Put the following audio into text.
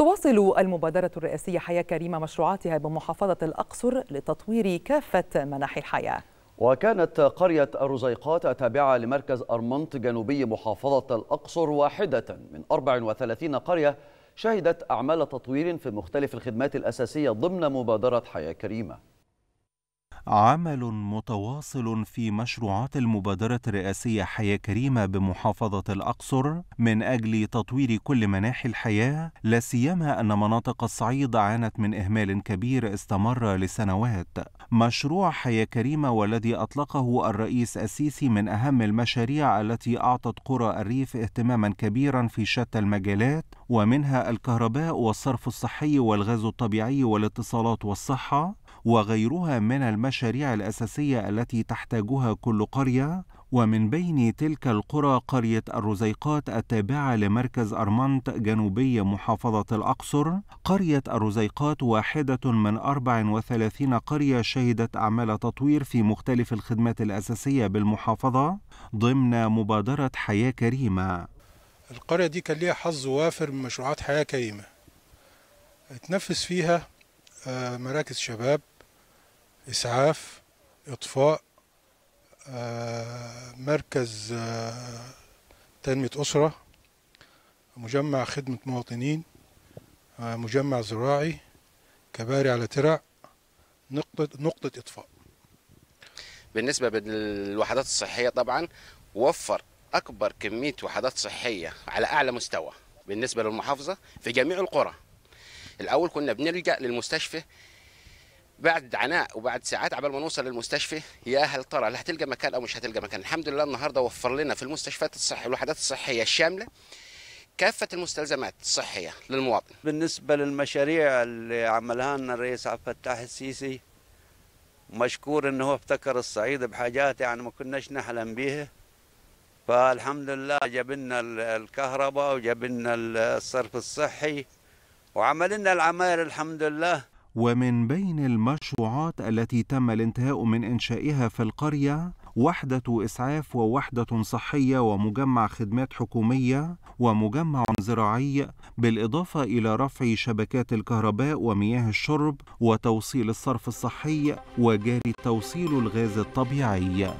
تواصل المبادرة الرئاسية حياة كريمة مشروعاتها بمحافظة الأقصر لتطوير كافة مناحي الحياة وكانت قرية الرزيقات التابعة لمركز أرمنط جنوبي محافظة الأقصر واحدة من 34 قرية شهدت أعمال تطوير في مختلف الخدمات الأساسية ضمن مبادرة حياة كريمة عمل متواصل في مشروعات المبادرة الرئاسية حياة كريمة بمحافظة الأقصر من أجل تطوير كل مناحي الحياة لا سيما أن مناطق الصعيد عانت من إهمال كبير استمر لسنوات مشروع حياة كريمة والذي أطلقه الرئيس السيسي من أهم المشاريع التي أعطت قرى الريف اهتماما كبيرا في شتى المجالات ومنها الكهرباء والصرف الصحي والغاز الطبيعي والاتصالات والصحة وغيرها من المشاريع الأساسية التي تحتاجها كل قرية ومن بين تلك القرى قرية الرزيقات التابعة لمركز أرمنت جنوبي محافظة الأقصر قرية الرزيقات واحدة من 34 قرية شهدت أعمال تطوير في مختلف الخدمات الأساسية بالمحافظة ضمن مبادرة حياة كريمة القرية دي كان ليها حظ وافر من مشروعات حياة كريمة اتنفذ فيها آه، مراكز شباب إسعاف إطفاء آه، مركز آه، تنمية أسرة مجمع خدمة مواطنين آه، مجمع زراعي كباري على ترع نقطة نقطة إطفاء بالنسبة للوحدات الصحية طبعا وفر أكبر كمية وحدات صحية على أعلى مستوى بالنسبة للمحافظة في جميع القرى الأول كنا بنلجأ للمستشفى بعد عناء وبعد ساعات عبال ما نوصل للمستشفى يا هل ترى هل هتلقى مكان او مش هتلقى مكان الحمد لله النهارده وفر لنا في المستشفيات الصحيه الوحدات الصحيه الشامله كافة المستلزمات الصحية للمواطن بالنسبة للمشاريع اللي عملها لنا الرئيس عبد الفتاح السيسي مشكور انه هو افتكر الصعيد بحاجات يعني ما كناش نحلم بيها فالحمد لله جاب لنا الكهرباء وجاب لنا الصرف الصحي وعمل لنا العماير الحمد لله ومن بين المشروعات التي تم الانتهاء من إنشائها في القرية وحدة إسعاف ووحدة صحية ومجمع خدمات حكومية ومجمع زراعي بالإضافة إلى رفع شبكات الكهرباء ومياه الشرب وتوصيل الصرف الصحي وجاري توصيل الغاز الطبيعي